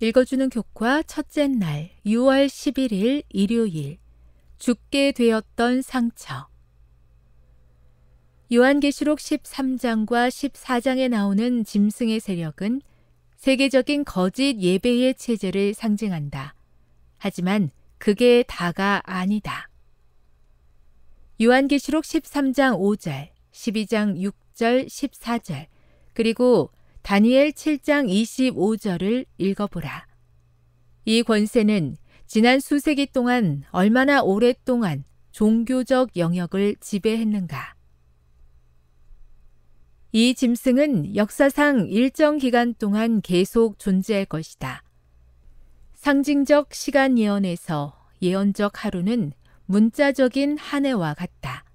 읽어주는 교과 첫째 날 6월 11일 일요일 죽게 되었던 상처 요한계시록 13장과 14장에 나오는 짐승의 세력은 세계적인 거짓 예배의 체제를 상징한다. 하지만 그게 다가 아니다. 요한계시록 13장 5절, 12장 6절, 14절, 그리고 다니엘 7장 25절을 읽어보라. 이 권세는 지난 수세기 동안 얼마나 오랫동안 종교적 영역을 지배했는가. 이 짐승은 역사상 일정 기간 동안 계속 존재할 것이다. 상징적 시간 예언에서 예언적 하루는 문자적인 한 해와 같다.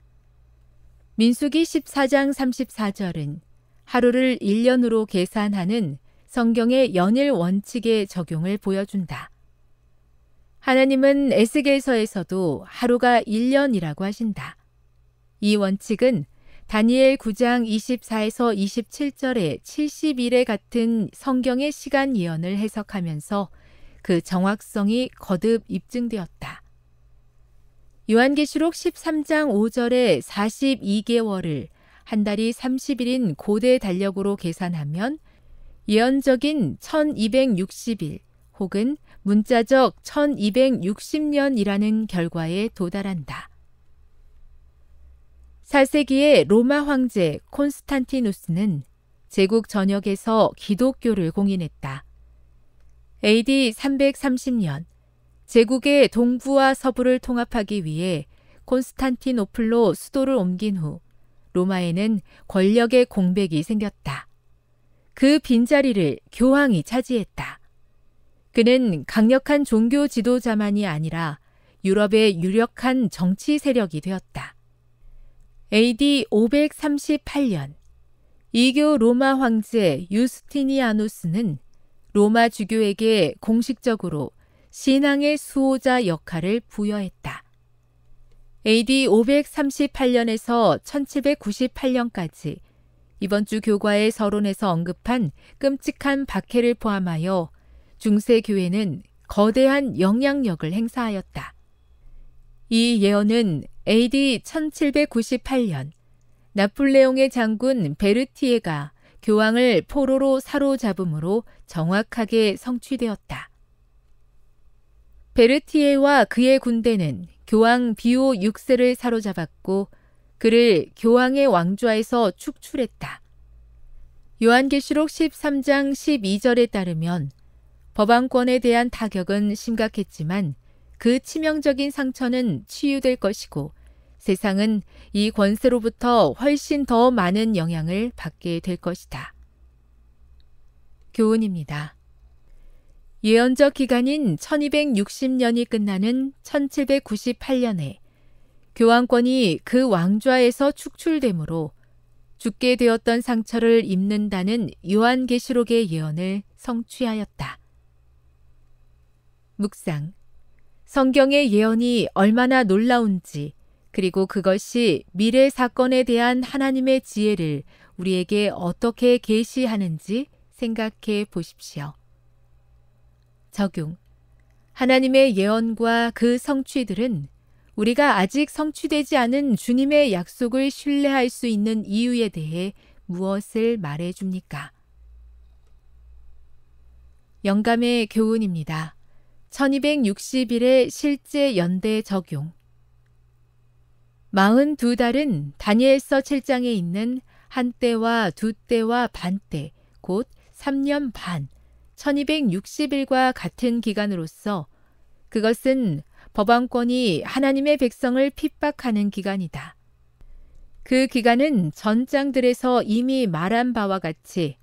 민수기 14장 34절은 하루를 1년으로 계산하는 성경의 연일 원칙의 적용을 보여준다. 하나님은 에스겔서에서도 하루가 1년이라고 하신다. 이 원칙은 다니엘 9장 24에서 27절에 70일에 같은 성경의 시간 예언을 해석하면서 그 정확성이 거듭 입증되었다. 요한계시록 13장 5절에 42개월을 한 달이 30일인 고대 달력으로 계산하면 예언적인 1260일 혹은 문자적 1260년이라는 결과에 도달한다. 4세기의 로마 황제 콘스탄티누스는 제국 전역에서 기독교를 공인했다. AD 330년, 제국의 동부와 서부를 통합하기 위해 콘스탄티노플로 수도를 옮긴 후 로마에는 권력의 공백이 생겼다. 그 빈자리를 교황이 차지했다. 그는 강력한 종교 지도자만이 아니라 유럽의 유력한 정치 세력이 되었다. AD 538년, 이교 로마 황제 유스티니아누스는 로마 주교에게 공식적으로 신앙의 수호자 역할을 부여했다. AD 538년에서 1798년까지 이번 주 교과의 서론에서 언급한 끔찍한 박해를 포함하여 중세 교회는 거대한 영향력을 행사하였다. 이 예언은 AD 1798년 나폴레옹의 장군 베르티에가 교황을 포로로 사로잡음으로 정확하게 성취되었다. 베르티에와 그의 군대는 교황 비오 6세를 사로잡았고 그를 교황의 왕좌에서 축출했다. 요한계시록 13장 12절에 따르면 법왕권에 대한 타격은 심각했지만 그 치명적인 상처는 치유될 것이고 세상은 이 권세로부터 훨씬 더 많은 영향을 받게 될 것이다. 교훈입니다. 예언적 기간인 1260년이 끝나는 1798년에 교황권이 그 왕좌에서 축출되므로 죽게 되었던 상처를 입는다는 요한계시록의 예언을 성취하였다. 묵상. 성경의 예언이 얼마나 놀라운지, 그리고 그것이 미래 사건에 대한 하나님의 지혜를 우리에게 어떻게 계시하는지 생각해 보십시오. 적용. 하나님의 예언과 그 성취들은 우리가 아직 성취되지 않은 주님의 약속을 신뢰할 수 있는 이유에 대해 무엇을 말해 줍니까? 영감의 교훈입니다. 1261의 실제 연대 적용. 42달은 다니엘서 7장에 있는 한때와 두때와 반때, 곧 3년 반, 1260일과 같은 기간으로서 그것은 법안권이 하나님의 백성을 핍박하는 기간이다. 그 기간은 전장들에서 이미 말한 바와 같이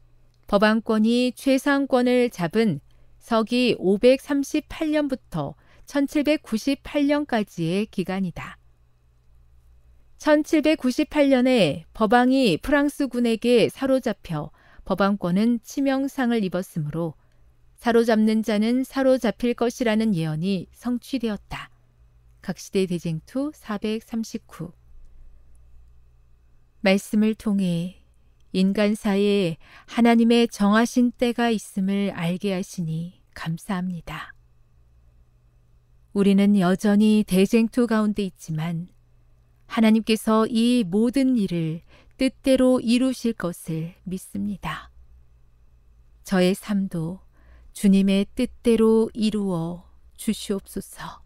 법안권이 최상권을 잡은 서기 538년부터 1798년까지의 기간이다. 1798년에 법왕이 프랑스군에게 사로잡혀 법안권은 치명상을 입었으므로 사로잡는 자는 사로잡힐 것이라는 예언이 성취되었다. 각시대 대쟁투 439 말씀을 통해 인간 사이에 하나님의 정하신 때가 있음을 알게 하시니 감사합니다. 우리는 여전히 대쟁투 가운데 있지만 하나님께서 이 모든 일을 뜻대로 이루실 것을 믿습니다. 저의 삶도 주님의 뜻대로 이루어 주시옵소서.